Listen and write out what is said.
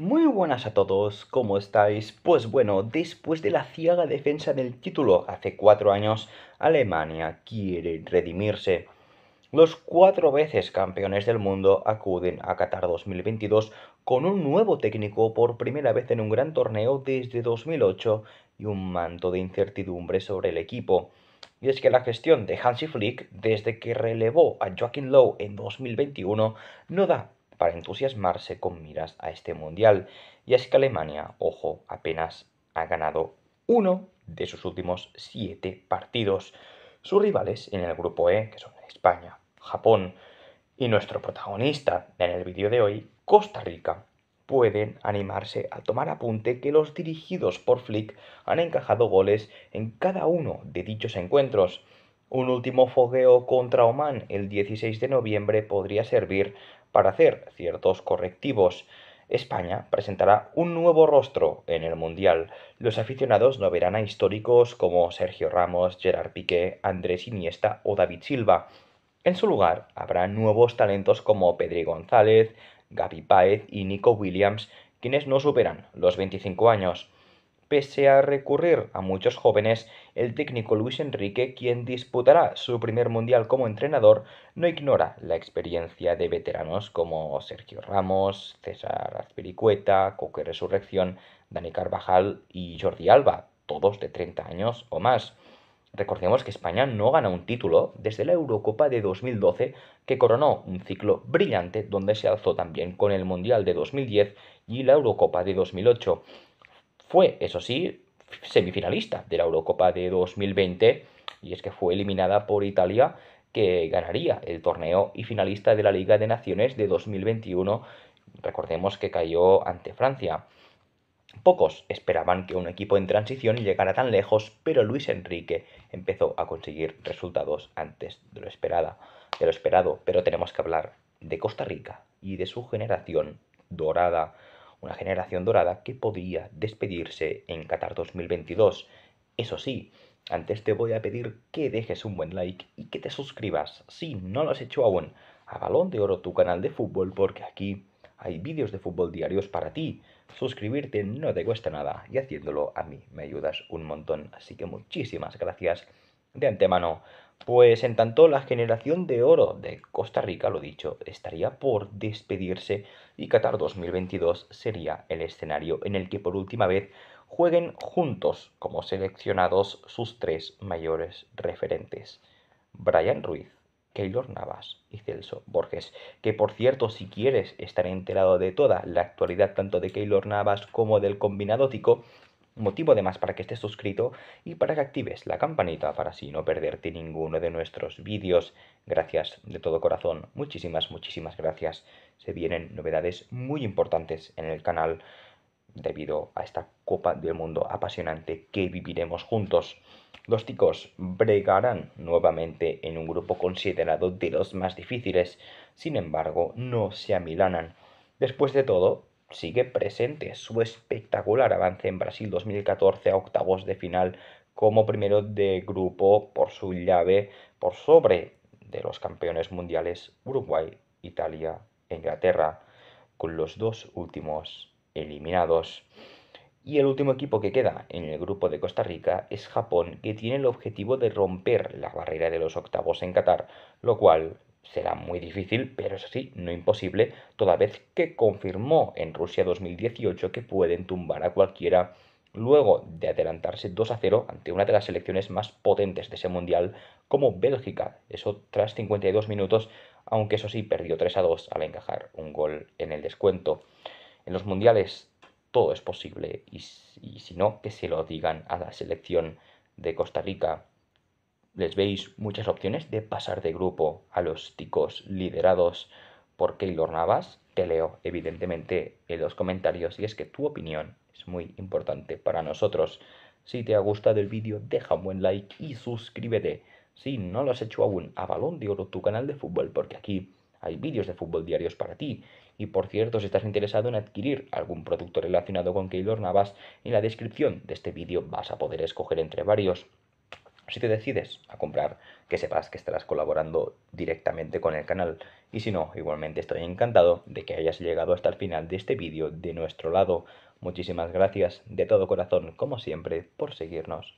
Muy buenas a todos, ¿cómo estáis? Pues bueno, después de la ciega defensa del título hace cuatro años, Alemania quiere redimirse. Los cuatro veces campeones del mundo acuden a Qatar 2022 con un nuevo técnico por primera vez en un gran torneo desde 2008 y un manto de incertidumbre sobre el equipo. Y es que la gestión de Hansi Flick, desde que relevó a Joaquín Lowe en 2021, no da para entusiasmarse con miras a este mundial. Y es que Alemania, ojo, apenas ha ganado uno de sus últimos siete partidos. Sus rivales en el grupo E, que son España, Japón y nuestro protagonista en el vídeo de hoy, Costa Rica, pueden animarse a tomar apunte que los dirigidos por Flick han encajado goles en cada uno de dichos encuentros. Un último fogueo contra Oman el 16 de noviembre podría servir para hacer ciertos correctivos. España presentará un nuevo rostro en el Mundial. Los aficionados no verán a históricos como Sergio Ramos, Gerard Piqué, Andrés Iniesta o David Silva. En su lugar habrá nuevos talentos como Pedri González, Gaby Páez y Nico Williams, quienes no superan los 25 años pese a recurrir a muchos jóvenes, el técnico Luis Enrique, quien disputará su primer mundial como entrenador, no ignora la experiencia de veteranos como Sergio Ramos, César Azpericueta, Coque Resurrección, Dani Carvajal y Jordi Alba, todos de 30 años o más. Recordemos que España no gana un título desde la Eurocopa de 2012, que coronó un ciclo brillante donde se alzó también con el Mundial de 2010 y la Eurocopa de 2008 fue, eso sí, semifinalista de la Eurocopa de 2020 y es que fue eliminada por Italia que ganaría el torneo y finalista de la Liga de Naciones de 2021. Recordemos que cayó ante Francia. Pocos esperaban que un equipo en transición llegara tan lejos, pero Luis Enrique empezó a conseguir resultados antes de lo, de lo esperado. Pero tenemos que hablar de Costa Rica y de su generación dorada una generación dorada que podía despedirse en Qatar 2022. Eso sí, antes te voy a pedir que dejes un buen like y que te suscribas, si no lo has hecho aún, a Balón de Oro, tu canal de fútbol, porque aquí hay vídeos de fútbol diarios para ti. Suscribirte no te cuesta nada y haciéndolo a mí me ayudas un montón. Así que muchísimas gracias de antemano. Pues en tanto la generación de oro de Costa Rica, lo dicho, estaría por despedirse y Qatar 2022 sería el escenario en el que por última vez jueguen juntos como seleccionados sus tres mayores referentes, Brian Ruiz, Keylor Navas y Celso Borges, que por cierto si quieres estar enterado de toda la actualidad tanto de Keylor Navas como del combinado tico, motivo además para que estés suscrito y para que actives la campanita para así no perderte ninguno de nuestros vídeos. Gracias de todo corazón, muchísimas, muchísimas gracias. Se vienen novedades muy importantes en el canal debido a esta Copa del Mundo apasionante que viviremos juntos. Los ticos bregarán nuevamente en un grupo considerado de los más difíciles, sin embargo no se amilanan. Después de todo, sigue presente. Su espectacular avance en Brasil 2014 a octavos de final como primero de grupo por su llave por sobre de los campeones mundiales Uruguay, Italia e Inglaterra, con los dos últimos eliminados. Y el último equipo que queda en el grupo de Costa Rica es Japón, que tiene el objetivo de romper la barrera de los octavos en Qatar, lo cual será muy difícil, pero eso sí, no imposible, toda vez que confirmó en Rusia 2018 que pueden tumbar a cualquiera luego de adelantarse 2 a 0 ante una de las selecciones más potentes de ese mundial como Bélgica. Eso tras 52 minutos, aunque eso sí perdió 3 a 2 al encajar un gol en el descuento. En los mundiales todo es posible y, y si no, que se lo digan a la selección de Costa Rica les veis muchas opciones de pasar de grupo a los ticos liderados por Keylor Navas. Te leo evidentemente en los comentarios y es que tu opinión es muy importante para nosotros. Si te ha gustado el vídeo, deja un buen like y suscríbete. Si no lo has hecho aún, a Balón de Oro, tu canal de fútbol, porque aquí hay vídeos de fútbol diarios para ti. Y por cierto, si estás interesado en adquirir algún producto relacionado con Keylor Navas, en la descripción de este vídeo vas a poder escoger entre varios. Si te decides a comprar, que sepas que estarás colaborando directamente con el canal. Y si no, igualmente estoy encantado de que hayas llegado hasta el final de este vídeo de nuestro lado. Muchísimas gracias de todo corazón, como siempre, por seguirnos.